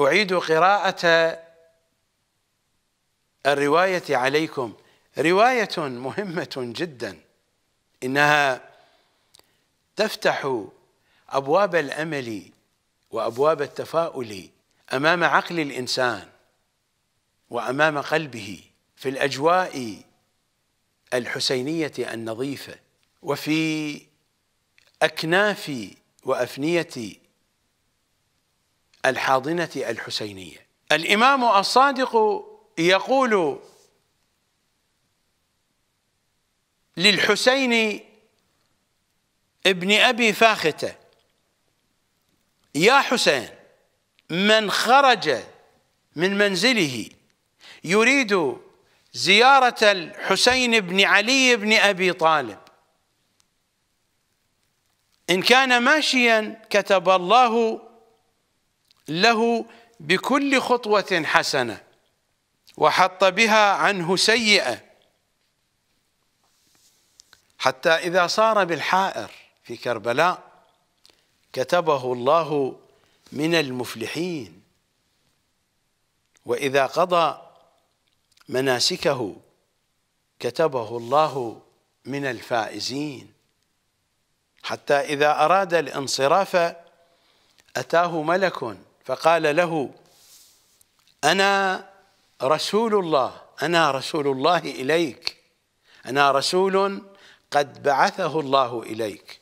أعيد قراءة الرواية عليكم رواية مهمة جدا إنها تفتح أبواب الأمل وأبواب التفاؤل أمام عقل الإنسان وأمام قلبه في الأجواء الحسينية النظيفة وفي أكناف وأفنية الحاضنة الحسينية الإمام الصادق يقول للحسين ابن أبي فاختة يا حسين من خرج من منزله يريد زيارة الحسين بن علي بن أبي طالب إن كان ماشيا كتب الله له بكل خطوة حسنة وحط بها عنه سيئة حتى إذا صار بالحائر في كربلاء كتبه الله من المفلحين وإذا قضى مناسكه كتبه الله من الفائزين حتى إذا أراد الانصراف أتاه ملك فقال له أنا رسول الله أنا رسول الله إليك أنا رسول قد بعثه الله إليك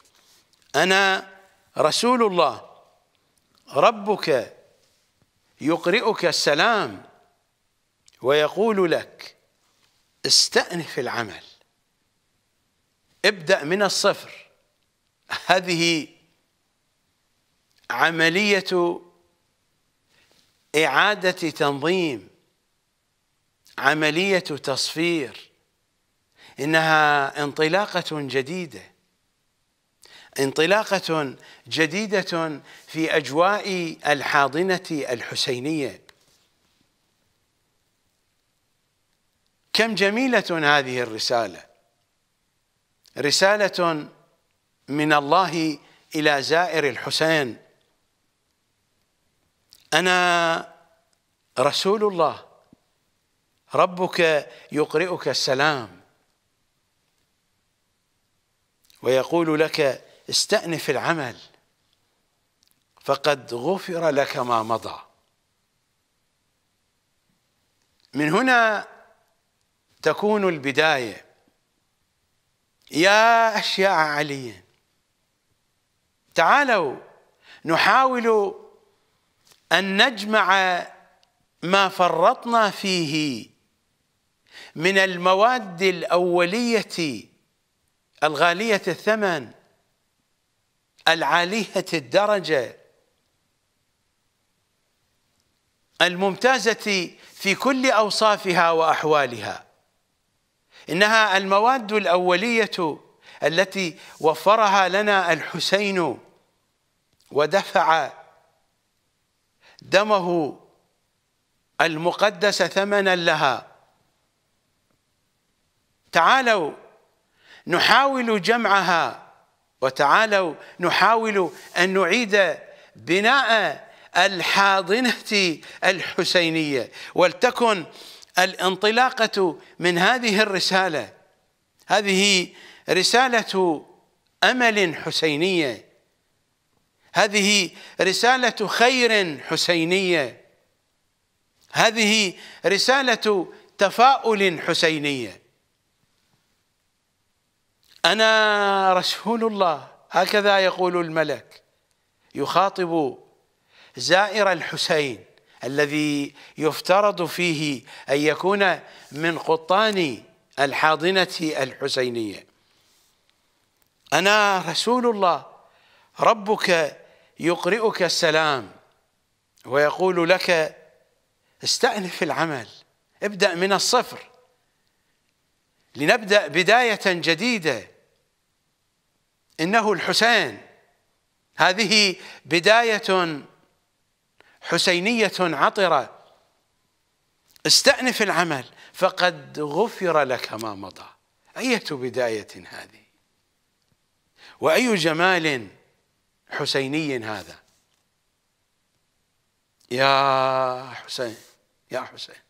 أنا رسول الله ربك يقرئك السلام ويقول لك استأنف العمل ابدأ من الصفر هذه عملية إعادة تنظيم عملية تصفير إنها انطلاقة جديدة انطلاقة جديدة في أجواء الحاضنة الحسينية كم جميلة هذه الرسالة رسالة من الله إلى زائر الحسين أنا رسول الله ربك يقرئك السلام ويقول لك استأنف العمل فقد غفر لك ما مضى من هنا تكون البداية يا أشياء علي تعالوا نحاول أن نجمع ما فرطنا فيه من المواد الأولية الغالية الثمن العالية الدرجة الممتازة في كل أوصافها وأحوالها إنها المواد الأولية التي وفرها لنا الحسين ودفع دمه المقدس ثمنا لها تعالوا نحاول جمعها وتعالوا نحاول أن نعيد بناء الحاضنة الحسينية ولتكن الانطلاقة من هذه الرسالة هذه رسالة أمل حسينية هذه رسالة خير حسينية هذه رسالة تفاؤل حسينية أنا رسول الله هكذا يقول الملك يخاطب زائر الحسين الذي يفترض فيه أن يكون من قطان الحاضنة الحسينية أنا رسول الله ربك يقرئك السلام ويقول لك استأنف العمل ابدأ من الصفر لنبدأ بداية جديدة إنه الحسين هذه بداية حسينية عطرة استأنف العمل فقد غفر لك ما مضى أية بداية هذه وأي جمال حسيني هذا يا حسين يا حسين